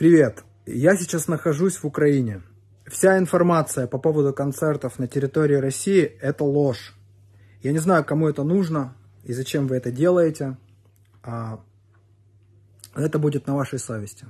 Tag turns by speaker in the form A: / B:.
A: Привет, я сейчас нахожусь в Украине. Вся информация по поводу концертов на территории России – это ложь. Я не знаю, кому это нужно и зачем вы это делаете. А это будет на вашей совести.